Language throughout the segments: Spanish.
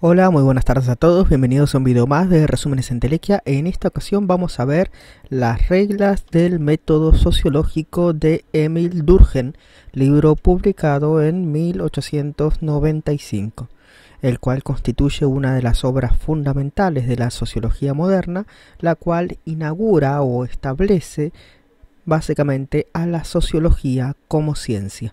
Hola, muy buenas tardes a todos, bienvenidos a un video más de Resúmenes en Telequia. En esta ocasión vamos a ver las reglas del método sociológico de Emil Durgen, libro publicado en 1895, el cual constituye una de las obras fundamentales de la sociología moderna, la cual inaugura o establece básicamente a la sociología como ciencia.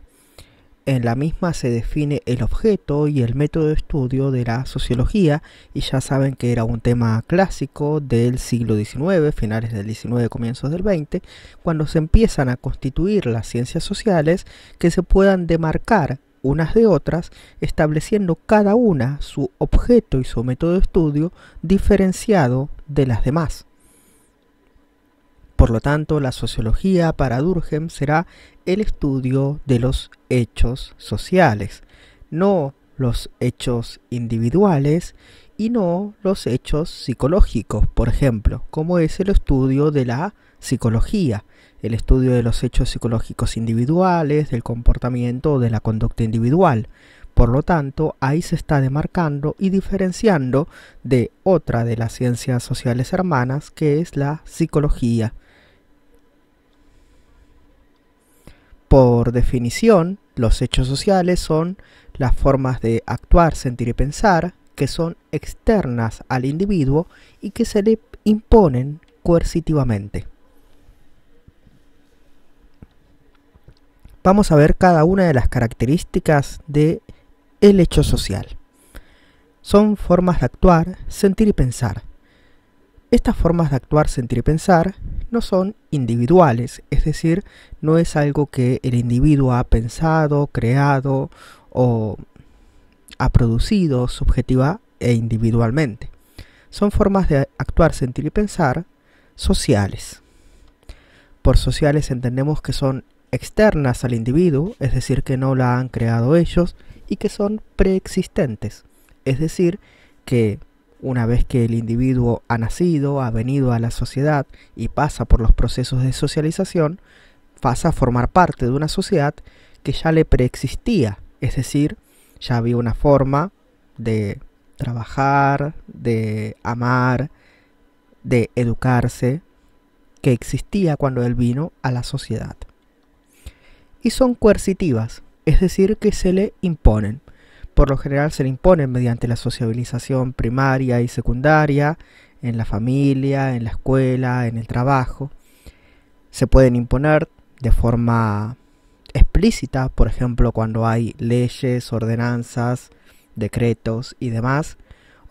En la misma se define el objeto y el método de estudio de la sociología y ya saben que era un tema clásico del siglo XIX, finales del XIX, comienzos del XX, cuando se empiezan a constituir las ciencias sociales que se puedan demarcar unas de otras, estableciendo cada una su objeto y su método de estudio diferenciado de las demás. Por lo tanto, la sociología para Durkheim será el estudio de los hechos sociales, no los hechos individuales y no los hechos psicológicos, por ejemplo, como es el estudio de la psicología, el estudio de los hechos psicológicos individuales, del comportamiento o de la conducta individual. Por lo tanto, ahí se está demarcando y diferenciando de otra de las ciencias sociales hermanas, que es la psicología. Por definición, los hechos sociales son las formas de actuar, sentir y pensar que son externas al individuo y que se le imponen coercitivamente. Vamos a ver cada una de las características de el hecho social. Son formas de actuar, sentir y pensar. Estas formas de actuar, sentir y pensar no son individuales, es decir, no es algo que el individuo ha pensado, creado o ha producido subjetiva e individualmente. Son formas de actuar, sentir y pensar sociales. Por sociales entendemos que son externas al individuo, es decir, que no la han creado ellos y que son preexistentes, es decir, que una vez que el individuo ha nacido, ha venido a la sociedad y pasa por los procesos de socialización, pasa a formar parte de una sociedad que ya le preexistía, es decir, ya había una forma de trabajar, de amar, de educarse, que existía cuando él vino a la sociedad. Y son coercitivas, es decir, que se le imponen por lo general se le imponen mediante la sociabilización primaria y secundaria, en la familia, en la escuela, en el trabajo. Se pueden imponer de forma explícita, por ejemplo, cuando hay leyes, ordenanzas, decretos y demás,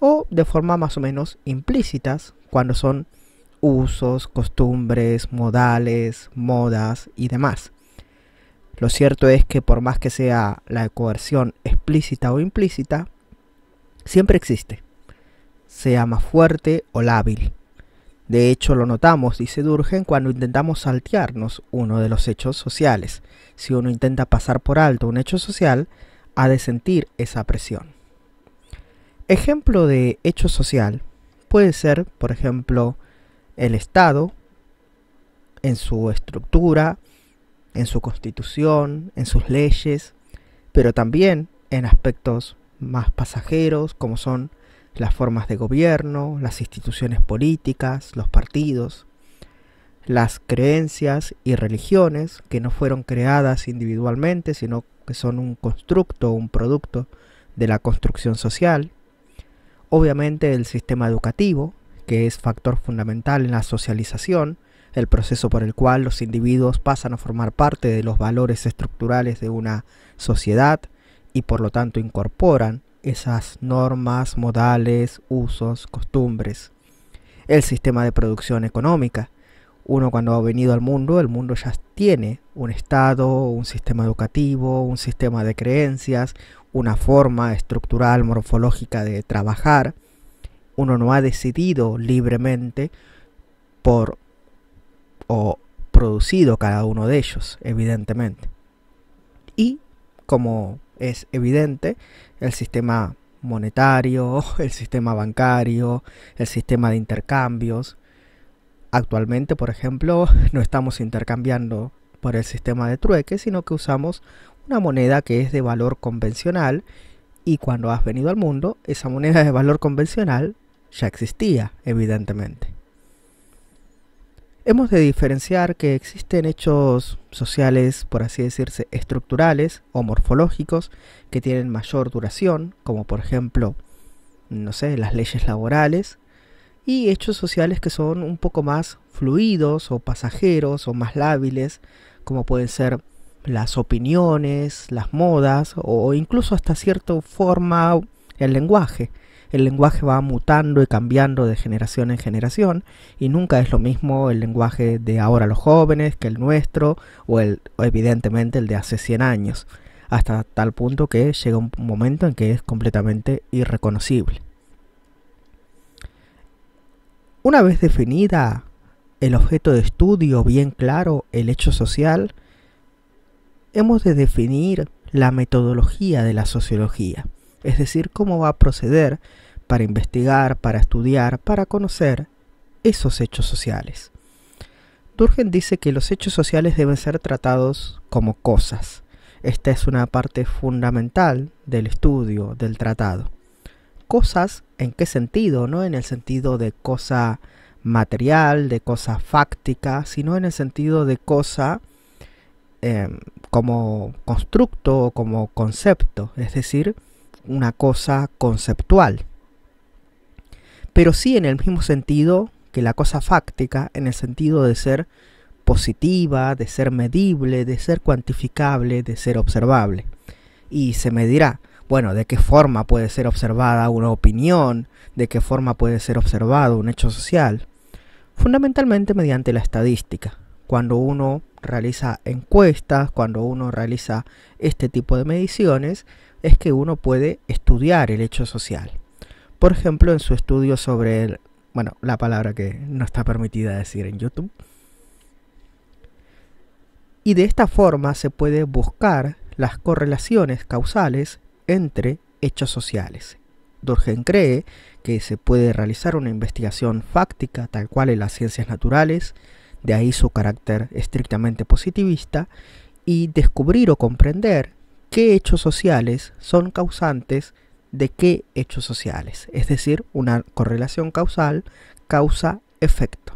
o de forma más o menos implícitas, cuando son usos, costumbres, modales, modas y demás. Lo cierto es que por más que sea la coerción explícita o implícita, siempre existe, sea más fuerte o lábil. De hecho, lo notamos, dice Durgen, cuando intentamos saltearnos uno de los hechos sociales. Si uno intenta pasar por alto un hecho social, ha de sentir esa presión. Ejemplo de hecho social puede ser, por ejemplo, el Estado en su estructura en su constitución, en sus leyes, pero también en aspectos más pasajeros como son las formas de gobierno, las instituciones políticas, los partidos, las creencias y religiones que no fueron creadas individualmente, sino que son un constructo, un producto de la construcción social. Obviamente el sistema educativo, que es factor fundamental en la socialización, el proceso por el cual los individuos pasan a formar parte de los valores estructurales de una sociedad y por lo tanto incorporan esas normas, modales, usos, costumbres. El sistema de producción económica. Uno cuando ha venido al mundo, el mundo ya tiene un estado, un sistema educativo, un sistema de creencias, una forma estructural, morfológica de trabajar. Uno no ha decidido libremente por o producido cada uno de ellos, evidentemente. Y, como es evidente, el sistema monetario, el sistema bancario, el sistema de intercambios. Actualmente, por ejemplo, no estamos intercambiando por el sistema de trueque, sino que usamos una moneda que es de valor convencional y cuando has venido al mundo, esa moneda de valor convencional ya existía, evidentemente. Hemos de diferenciar que existen hechos sociales, por así decirse, estructurales o morfológicos que tienen mayor duración, como por ejemplo, no sé, las leyes laborales, y hechos sociales que son un poco más fluidos o pasajeros o más lábiles, como pueden ser las opiniones, las modas o incluso hasta cierta forma el lenguaje el lenguaje va mutando y cambiando de generación en generación y nunca es lo mismo el lenguaje de ahora los jóvenes que el nuestro o, el, evidentemente el de hace 100 años, hasta tal punto que llega un momento en que es completamente irreconocible. Una vez definida el objeto de estudio bien claro, el hecho social, hemos de definir la metodología de la sociología es decir, cómo va a proceder para investigar, para estudiar, para conocer esos hechos sociales. Durgen dice que los hechos sociales deben ser tratados como cosas. Esta es una parte fundamental del estudio, del tratado. Cosas, ¿en qué sentido? No en el sentido de cosa material, de cosa fáctica, sino en el sentido de cosa em, como constructo o como concepto, es decir, una cosa conceptual, pero sí en el mismo sentido que la cosa fáctica, en el sentido de ser positiva, de ser medible, de ser cuantificable, de ser observable. Y se me dirá, bueno, de qué forma puede ser observada una opinión, de qué forma puede ser observado un hecho social. Fundamentalmente mediante la estadística. Cuando uno realiza encuestas, cuando uno realiza este tipo de mediciones, es que uno puede estudiar el hecho social. Por ejemplo, en su estudio sobre, el, bueno, la palabra que no está permitida decir en YouTube. Y de esta forma se puede buscar las correlaciones causales entre hechos sociales. Durgen cree que se puede realizar una investigación fáctica tal cual en las ciencias naturales, de ahí su carácter estrictamente positivista, y descubrir o comprender qué hechos sociales son causantes de qué hechos sociales. Es decir, una correlación causal causa-efecto.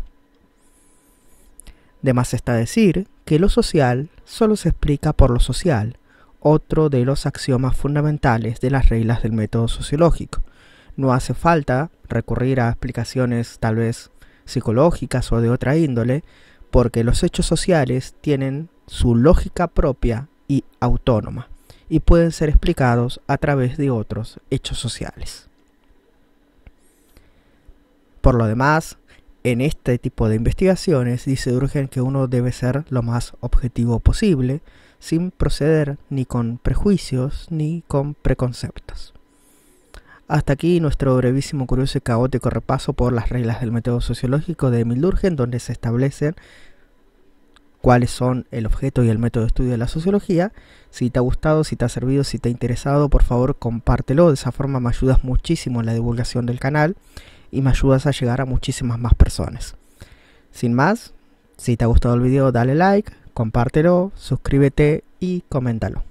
De está decir que lo social solo se explica por lo social, otro de los axiomas fundamentales de las reglas del método sociológico. No hace falta recurrir a explicaciones tal vez psicológicas o de otra índole, porque los hechos sociales tienen su lógica propia y autónoma y pueden ser explicados a través de otros hechos sociales. Por lo demás, en este tipo de investigaciones dice Durgen que uno debe ser lo más objetivo posible, sin proceder ni con prejuicios ni con preconceptos. Hasta aquí nuestro brevísimo, curioso y caótico repaso por las reglas del método sociológico de Emil Durgen, donde se establecen cuáles son el objeto y el método de estudio de la sociología. Si te ha gustado, si te ha servido, si te ha interesado, por favor compártelo. De esa forma me ayudas muchísimo en la divulgación del canal y me ayudas a llegar a muchísimas más personas. Sin más, si te ha gustado el video, dale like, compártelo, suscríbete y coméntalo.